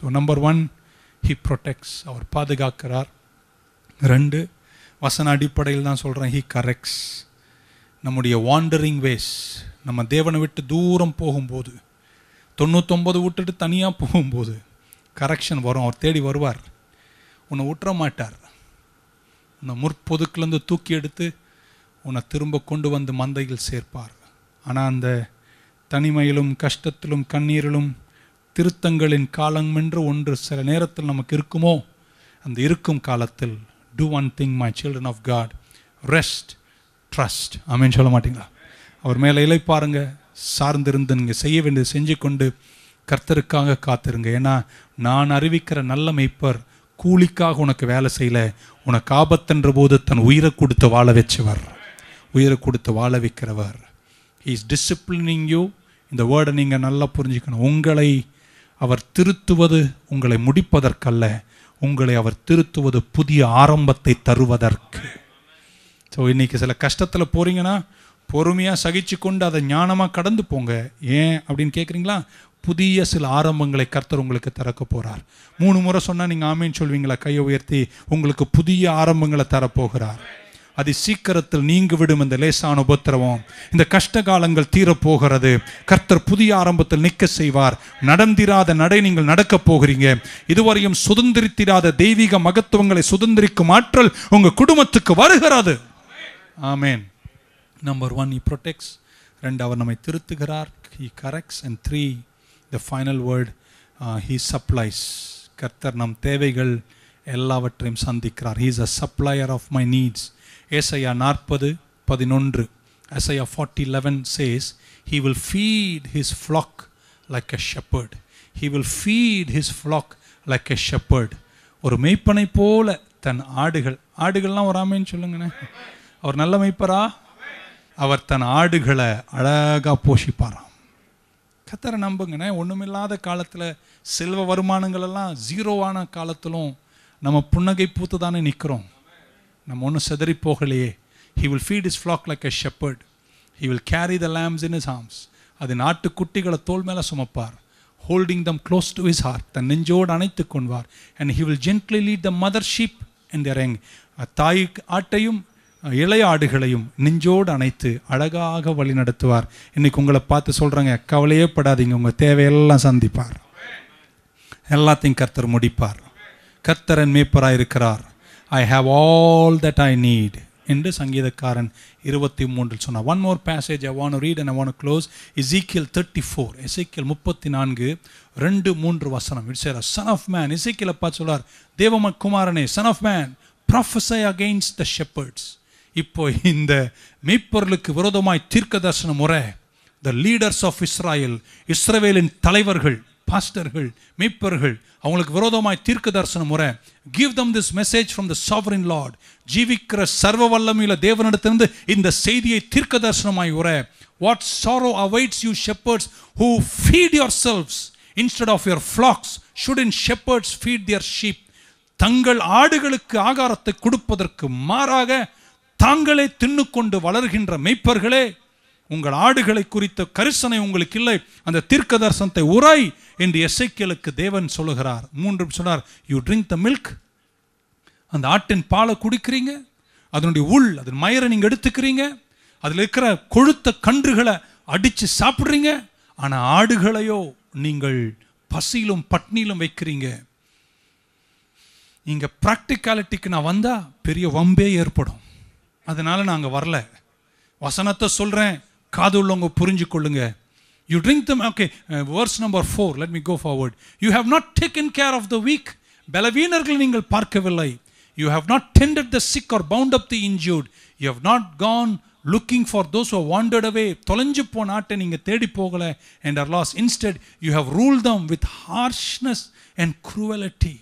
So number one he protects அவர் பாதுகாக்கிறார் ரெண்டு வசன அடிப்படையில் தான் சொல்கிறேன் ஹி கரெக்ட்ஸ் நம்முடைய வாண்டரிங் வேஸ் நம்ம தேவனை விட்டு தூரம் போகும்போது தொண்ணூத்தொம்பது விட்டுட்டு தனியாக போகும்போது கரெக்ஷன் வரும் அவர் தேடி வருவார் உன்னை விட்டுற மாட்டார் உன்னை முற்பொதுக்குலேருந்து தூக்கி எடுத்து உன்னை திரும்ப கொண்டு வந்து மந்தையில் சேர்ப்பார் ஆனால் அந்த தனிமையிலும் கஷ்டத்திலும் கண்ணீரிலும் திருத்தங்களின் காலம் என்று ஒன்று சில நேரத்தில் நமக்கு இருக்குமோ அந்த இருக்கும் காலத்தில் do one thing my children of God rest trust ஆமேன்னு சொல்ல மாட்டீங்களா அவர் மேலே இலைப்பாருங்க சார்ந்திருந்து நீங்கள் செய்ய வேண்டியது செஞ்சு கொண்டு கர்த்தருக்காக காத்திருங்க ஏன்னா நான் அறிவிக்கிற நல்ல மெய்ப்பர் கூலிக்காக உனக்கு வேலை செய்யல உனக்கு ஆபத்தன்ற போது தன் உயிரை கொடுத்து வாழ வச்சவர் உயிரை கொடுத்து வாழ வைக்கிறவர் இஸ் டிசிப்ளினிங் யூ இந்த வேர்டை நீங்கள் நல்லா புரிஞ்சுக்கணும் உங்களை அவர் திருத்துவது உங்களை முடிப்பதற்கல்ல உங்களை அவர் திருத்துவது புதிய ஆரம்பத்தை தருவதற்கு ஸோ இன்னைக்கு சில கஷ்டத்தில் போறீங்கன்னா பொறுமையாக சகிச்சு கொண்டு அதை ஞானமாக கடந்து போங்க ஏன் அப்படின்னு கேட்குறீங்களா புதிய சில ஆரம்பங்களை கர்த்தர் உங்களுக்கு திறக்க போகிறார் மூணு முறை சொன்னால் நீங்கள் ஆமின்னு சொல்வீங்களா கையை உயர்த்தி உங்களுக்கு புதிய ஆரம்பங்களை தரப்போகிறார் அது சீக்கிரத்தில் நீங்கிவிடும் இந்த லேசான உபத்திரவம் இந்த கஷ்ட காலங்கள் தீரப்போகிறது கர்த்தர் புதிய ஆரம்பத்தில் நிற்க செய்வார் நடந்திராத நடை நீங்கள் நடக்கப் போகிறீங்க இதுவரையும் சுதந்திரித்திராத தெய்வீக மகத்துவங்களை சுதந்திரிக்கும் ஆற்றல் உங்கள் குடும்பத்துக்கு வருகிறது amen number one he protects ரெண்டு அவர் நம்மை திருத்துகிறார் he corrects and three the final word he supplies கர்த்தர் நம் தேவைகள் எல்லாவற்றையும் சந்திக்கிறார் he is a supplier of my needs Isaiah நாற்பது பதினொன்று forty eleven says he will feed his flock like a shepherd he will feed his flock like a shepherd. ஒரு மெய்ப்பனை போல தன் ஆடுகள் ஆடுகள்லாம் வராமேன்னு சொல்லுங்கண்ணே அவர் நல்ல மெய்ப்பரா அவர் தன் ஆடுகளை அழகாக போஷிப்பாராம் கத்தரை நம்புங்கண்ணே ஒன்றுமில்லாத காலத்தில் செல்வ வருமானங்கள் எல்லாம் ஜீரோவான காலத்திலும் நம்ம புன்னகை பூத்து தானே நிற்கிறோம் நம்ம ஒன்றும் செதறி போகலையே he will feed his flock like a shepherd he will carry the lambs in his arms அது நாட்டுக்குட்டிகளை தோல் மேலே சுமப்பார் holding them close to his heart தன் நெஞ்சோடு அணைத்து கொள்வார் and he will gently lead the mother sheep and இறங் தாய் ஆட்டையும் இளைய ஆடுகளையும் நெஞ்சோடு அணைத்து அழகாக வழி நடத்துவார் இன்னைக்கு உங்களை பார்த்து சொல்கிறாங்க கவலையே படாதீங்க உங்கள் தேவையெல்லாம் சந்திப்பார் எல்லாத்தையும் கர்த்தர் முடிப்பார் கர்த்தரன் மேய்ப்பராக இருக்கிறார் I have all that I need என்று சங்கீதக்காரன் இருபத்தி மூன்றில் சொன்னார் one more passage I want read and I want close Ezekiel thirty four Ezekiel முப்பத்தி நான்கு ரெண்டு மூன்று வசனம் இட்ஸ் சன் ஆஃப் மேன் இசைக்கியல் அப்பா சொல்லார் தேவம குமாரனே son of man prophesy against the shepherds இப்போ இந்த மெய்ப்பொருளுக்கு விரோதமாய் தீர்க்க தரிசன முறை த லீடர்ஸ் ஆஃப் இஸ்ராயல் இஸ்ரவேலின் தலைவர்கள் பாஸ்டர்கள் மீட்பர்கள் அவங்களுக்கு விரோதமாய் தீர்க்க தரிசன முறை give them this message from the sovereign Lord ஜீவிக்கிற சர்வ வல்லமையில தேவனிடத்திலிருந்து இந்த செய்தியை தீர்க்க தரிசனமாய் உரை what sorrow awaits you shepherds who feed yourselves instead of your flocks shouldn't shepherds feed their sheep தங்கள் ஆடுகளுக்கு ஆகாரத்தை கொடுப்பதற்கு மாறாக தாங்களே தின்னு கொண்டு வளர்கின்ற மெய்ப்பர்களே உங்கள் ஆடுகளை குறித்த கரிசனை உங்களுக்கு இல்லை அந்த தீர்க்க தரிசனத்தை உரை என்று எசைக்கியலுக்கு தேவன் சொல்லுகிறார் மூன்று சொன்னார் யூ ட்ரிங்க் த மில்க் அந்த ஆட்டின் பாலை குடிக்கிறீங்க அதனுடைய உள் அதன் மயிரை நீங்கள் எடுத்துக்கிறீங்க அதில் இருக்கிற கொழுத்த கன்றுகளை அடித்து சாப்பிட்றீங்க ஆனால் ஆடுகளையோ நீங்கள் பசியிலும் பட்னியிலும் வைக்கிறீங்க இங்கே ப்ராக்டிகாலிட்டிக்கு நான் வந்தால் பெரிய வம்பே ஏற்படும் அதனால் நாங்கள் வரல வசனத்தை சொல்கிறேன் காது உள்ளவங்க புரிஞ்சு கொள்ளுங்க you drink them okay verse number four let me go forward you have not taken care of the weak பலவீனர்களை நீங்கள் பார்க்கவில்லை you have not tended the sick or bound up the injured you have not gone looking for those who wandered away தொலைஞ்சு போன ஆட்டை நீங்கள் தேடி போகலை and are lost instead you have ruled them with harshness and cruelty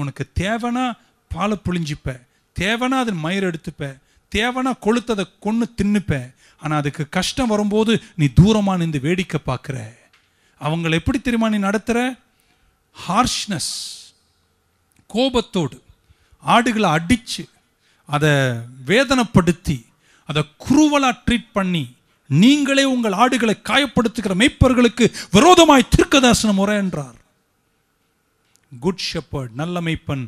உனக்கு தேவைனா பாலை புழிஞ்சிப்பேன் தேவைனா அதன் மயிர் எடுத்துப்பேன் தேவைனா கொளுத்ததை கொன்று தின்னுப்பேன் ஆனால் அதுக்கு கஷ்டம் வரும்போது நீ தூரமாக நின்று வேடிக்கை பார்க்குற அவங்கள எப்படி தெரியுமா நீ நடத்துகிற ஹார்ஷ்னஸ் கோபத்தோடு ஆடுகளை அடித்து அதை வேதனைப்படுத்தி அதை குருவலாக ட்ரீட் பண்ணி நீங்களே உங்கள் ஆடுகளை காயப்படுத்துகிற மெய்ப்பர்களுக்கு விரோதமாய் தீர்க்கதாசனம் முறை என்றார் குட் ஷெப்பர்ட் நல்ல மெய்ப்பன்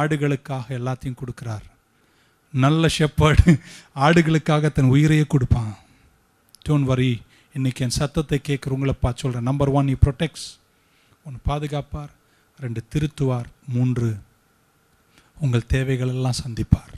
ஆடுகளுக்காக எல்லாத்தையும் கொடுக்கிறார் நல்ல ஷெப்பாடு ஆடுகளுக்காக தன் உயிரையே கொடுப்பான் டோன்ட் வரி இன்றைக்கி என் சத்தத்தை கேட்குறவங்களை பா சொல்கிறேன் நம்பர் ஒன் இ ப்ரொடெக்ட்ஸ் ஒன்று பாதுகாப்பார் ரெண்டு திருத்துவார் மூன்று உங்கள் தேவைகளெல்லாம் சந்திப்பார்